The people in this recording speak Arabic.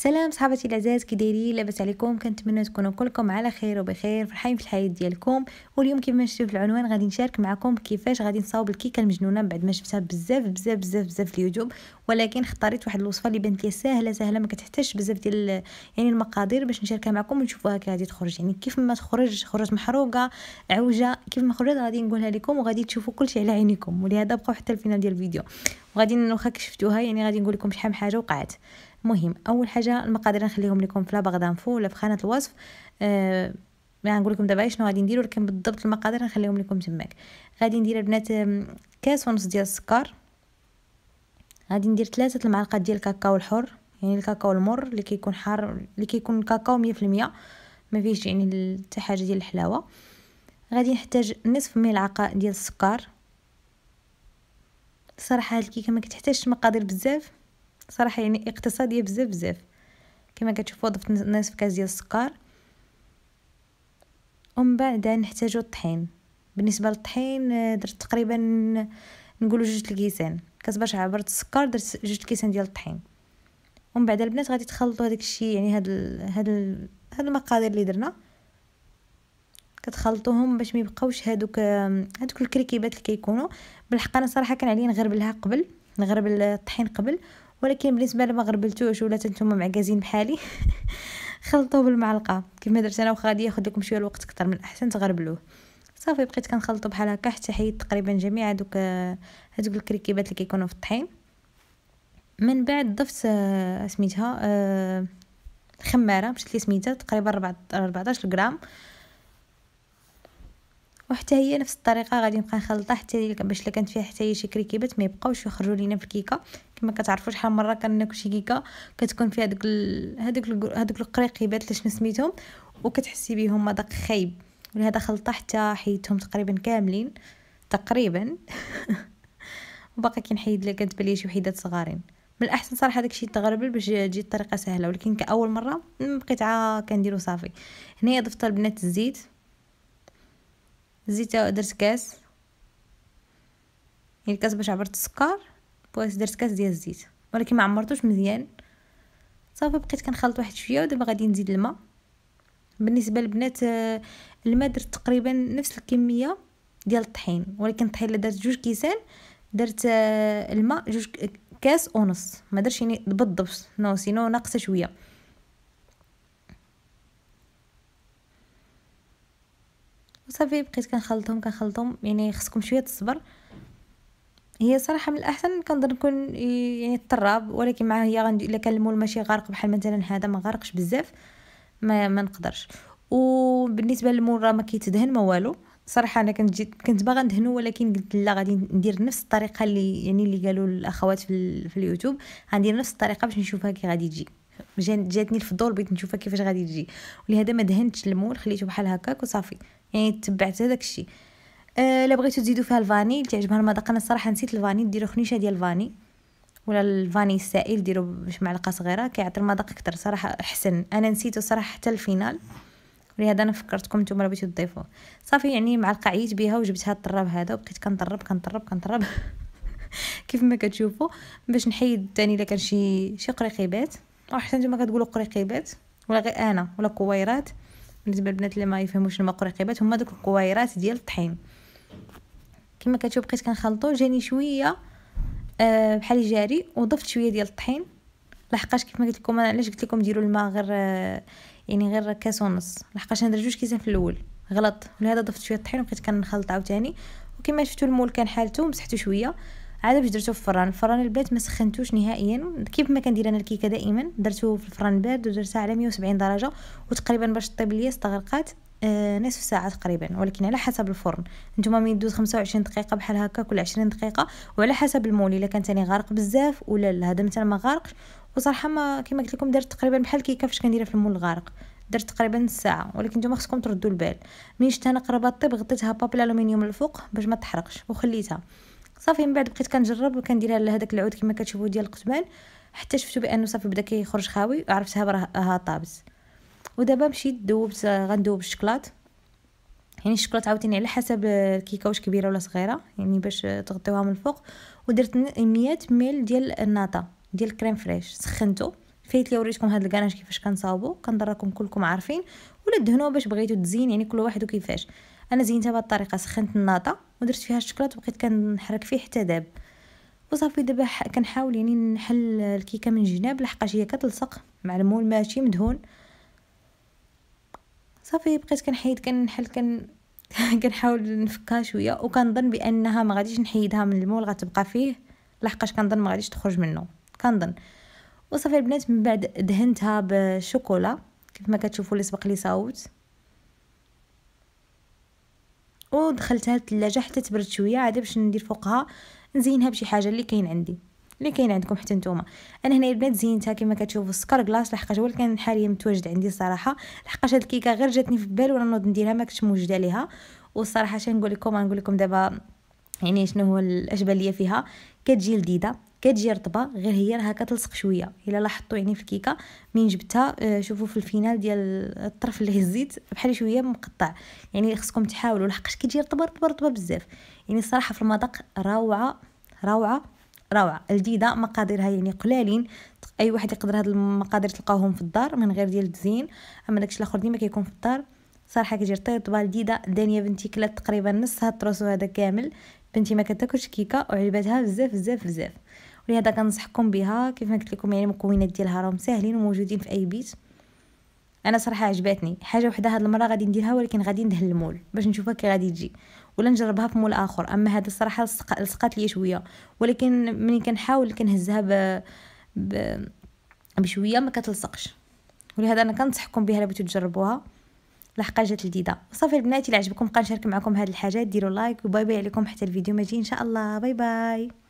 سلام صحابتي العزاز كي دايرين لاباس عليكم كنتمنى تكونوا كلكم على خير وبخير فرحانين في الحياه ديالكم واليوم كما شفتوا في العنوان غادي نشارك معكم كيفاش غادي نصاوب الكيكه المجنونه بعد ما شفتها بزاف بزاف بزاف بزاف في اليوتيوب ولكن اختاريت واحد الوصفه اللي بانت لي سهله سهله ما كتحتاجش بزاف ديال يعني المقادير باش نشاركها معكم ونشوفوها كي غادي تخرج يعني كيف ما تخرج خرج محروقه عوجه كيف ما خرجت غادي نقولها لكم وغادي تشوفوا كلشي على عينيكم ولهذا بقاو حتى الفينال ديال الفيديو وغادي واخا كشفتوها يعني غادي نقول لكم شحال من حاجه وقعت مهم اول حاجه المقادير نخليهم لكم في لاباغ دانفو ولا في خانه الوصف أه يعني نقول لكم دابا شنو غادي نديرو لكن بالضبط المقادير نخليهم لكم تماك غادي ندير البنات كاس ونص ديال السكر غادي ندير ثلاثة المعلقات ديال الكاكاو الحر يعني الكاكاو المر اللي كيكون حار اللي كيكون الكاكاو مية ما فيهش يعني حتى حاجه ديال الحلاوه غادي نحتاج نصف ملعقه ديال السكر صراحه هاد الكيكه ما كتحتاجش مقادير بزاف صراحه يعني اقتصاديه بزاف بزاف كما كتشوفوا ضفت نصف كاس ديال السكر ومن بعد نحتاجو الطحين بالنسبه للطحين آه، درت تقريبا نقولوا جوج الكيسان كتباش عبرت السكر درت جوج الكيسان ديال الطحين ومن بعد البنات غادي تخلطوا هذاك الشيء يعني هاد ال... هاد ال... هاد المقادير اللي درنا كتخلطوهم باش ما يبقاوش هادوك آه، هادوك الكريكيبات اللي كيكونوا بالحق انا صراحه كان عليا نغربلها قبل نغربل الطحين قبل ولكن بالنسبه لما غربلتوش ولا نتوما معكازين بحالي خلطوه بالمعلقه ما درت انا وخا غادي ياخذ لكم شويه الوقت اكثر من الاحسن تغربلوه صافي بقيت كنخلطو بحال هكا حتى حيد تقريبا جميع هذوك هذوك الكريكيبات اللي كيكونوا في الطحين من بعد ضفت آه، سميتها آه، الخماره مشات لي سميتها تقريبا 14 غرام وحتى هي نفس الطريقه غادي نبقى نخلطها حتى باش لا كانت فيها حتى هي شي كريكيبات ما يبقاوش يخرجوا لينا في الكيكه كما كتعرفوا شحال مره كناكل شي كيكه كتكون فيها هذوك هذوك هذوك القريقيبات اللي شنو سميتهم وكتحسي بهم مذاق خايب ولهذا خلطت حتى حيدتهم تقريبا كاملين تقريبا وباقي كنحيد لك كانت بالي شي وحيدات صغارين من الاحسن صراحه داكشي تغربل باش تجي الطريقه سهله ولكن كاول مره بقيت عا كنديرو صافي هنايا ضفت البنات الزيت زيت درت كاس يعني الكاس باش عبرت السكر بوس درت كاس ديال الزيت ولكن ما عمرتوش مزيان صافي بقيت كنخلط واحد شويه ودابا غادي نزيد الماء بالنسبه للبنات آه، الماء درت تقريبا نفس الكميه ديال الطحين ولكن الطحين اللي درت جوج كيسان درت آه، الماء جوج آه، كاس ونص ما درتش يعني بالضبط نو سينو ناقصه شويه وصافي بقيت كنخلطهم كنخلطهم يعني خصكم شويه الصبر هي صراحه من الاحسن كنظن يكون يعني الطراب ولكن معاه هي غندي الا كان المول ماشي غارق بحال مثلا هذا ما غارقش بزاف ما ما نقدرش وبالنسبه للمول راه ما كيتدهن ما والو صراحه انا كنت جيت كنت باغا ندهنو ولكن قلت لا غادي ندير نفس الطريقه اللي يعني اللي قالوا الاخوات في, في اليوتيوب غندير نفس الطريقه باش نشوفها كي غادي تجي جاتني الفضول بغيت نشوفها كيفاش غادي تجي ولهذا ما دهنتش المول خليته بحال هكاك وصافي يعني تبعت هذاك الشيء آه، لا بغيتو تزيدو فيها الفاني تعجبها المذاق انا الصراحه نسيت الفاني ديروا خنيشه ديال الفاني ولا الفاني السائل ديروا باش معلقه صغيره كيعطي المذاق اكثر صراحه احسن انا نسيتو صراحه حتى الفينال ولهذا انا فكرتكم نتوما بغيتو تضيفوه صافي يعني معلقه عييت بها وجبت الطراب هذا وبقيت كنطرب كنطرب كنطرب كيف ما كتشوفوا باش نحيد ثاني الا كان شي شي قريقيبات راه حتى نتوما كتقولوا قريقيبات ولا غير انا ولا كويرات بالنسبه للبنات اللي ما يفهموش ما قريقيبات هما دوك الكويرات ديال الطحين كما كتشوف بقيت كنخلطو جاني شويه أه بحال جاري وضفت شويه ديال الطحين لحقاش كيف ما قلت لكم انا علاش قلت لكم ديروا الماء غير آه، يعني غير كاس ونص لحقاش انا درت جوج كيسان في الاول غلط ولهذا ضفت شويه الطحين وبقيت كنخلط عاوتاني وكما شفتوا المول كان حالته مسحته شويه عاد باش درتو في الفران الفران البارد ما سخنتوش نهائيا كيف ما كندير انا الكيكه دائما درتو في الفران البارد ودرتها على 170 درجه وتقريبا باش طيب ليا استغرقات آه نصف ساعه تقريبا ولكن على حسب الفرن نتوما ما يدوز 25 دقيقه بحال هكا كل 20 دقيقه وعلى حسب المول الا كان ثاني غارق بزاف ولا لا هذا مثلا ما غارقش وصراحه ما كما قلت لكم درت تقريبا بحال الكيكه فاش كنديرها في المول الغارق درت تقريبا نص ساعه ولكن نتوما خصكم تردوا البال من شتها انا قربت طيب غطيتها بابل الومنيوم الفوق باش ما تحرقش وخليتها صافي من بعد بقيت كنجرب وكنديرها لهداك العود كما كتشوفوا ديال القطبان حتى شفتو بانه صافي بدا كيخرج خاوي وعرفتها راه طابس ودابا مشيت دوبت غندوب الشكلاط يعني الشكلاط عاوتاني على حسب الكيكه واش كبيره ولا صغيره يعني باش تغطيوها من الفوق ودرت 100 ميل ديال الناطا ديال الكريم فريش سخنته فايت لي وريتكم هاد الكاناج كيفاش كنصاوبو كنضر كلكم عارفين ولا دهنوه باش بغيتو تزين يعني كل واحد وكيفاش انا زينتها بهذه الطريقه سخنت الناطه ودرت فيها الشكلاط وبقيت كنحرك فيه حتى داب وصافي دابا كنحاول يعني نحل الكيكه من جناب لحقاش هي كتلصق مع المول ماشي مدهون صافي بقيت كنحيد كنحل كن كنحاول نفكها شويه وكنظن بانها ما غاديش نحيدها من المول غتبقى فيه لحقاش كنظن ما غاديش تخرج منه كنظن وصافي البنات من بعد دهنتها بالشوكولا كيف ما كتشوفوا اللي سبق لي صاوبت ودخلتها للثلاجة حتى تبرد شوية عاد باش ندير فوقها نزينها بشي حاجة اللي كاين عندي اللي كاين عندكم حتى نتوما انا هنا البنات زينتها كما كتشوفوا السكر كلاص لحقاش هو اللي كان حاليا متواجد عندي الصراحه لحقاش هاد الكيكه غير جاتني في بال وانا نوض نديرها ما كنتش موجده ليها والصراحه شنو نقول لكم غنقول لكم دابا يعني شنو هو الاشبال ليا فيها كتجي لذيذه كتجي رطبه غير هي راه كتلصق شويه الا لاحظتوا يعني في الكيكه منين جبتها آه، شوفوا في الفينال ديال الطرف اللي هزيت بحال شويه مقطع يعني خصكم تحاولوا لحقاش كتجي رطبه رطبه رطبه بزاف يعني الصراحه في المذاق روعه روعه روعه لذيذه مقاديرها يعني قلالين اي واحد يقدر هاد المقادير تلقاوهم في الدار من غير ديال التزيين اما داكشي الاخر ديما كيكون في الدار صراحه كتجي رطبه لذيذه دانيا بنتي كلات تقريبا نص هاد الطروسو هذا كامل بنتي ما كتاكلش كيكه وعجبتها بزاف بزاف بزاف ولهذا كنصحكم بها كيف ما قلت لكم يعني المكونات ديالها راهم ساهلين وموجودين في اي بيت انا صراحه عجبتني حاجه وحده هاد المره غادي نديرها ولكن غادي ندهن المول باش نشوفها كي غادي تجي ولا نجربها في مول اخر اما هذا الصراحه لصقات لي شويه ولكن ملي كنحاول كنهزها ب... ب... بشويه ما كتلصقش ولهذا انا كنصحكم بها بغيتو تجربوها لحقه جات لذيذه صافي البنات الى عجبكم بقا نشارك معكم هاد الحاجات ديروا لايك وباي باي عليكم حتى الفيديو ما جاي ان شاء الله باي باي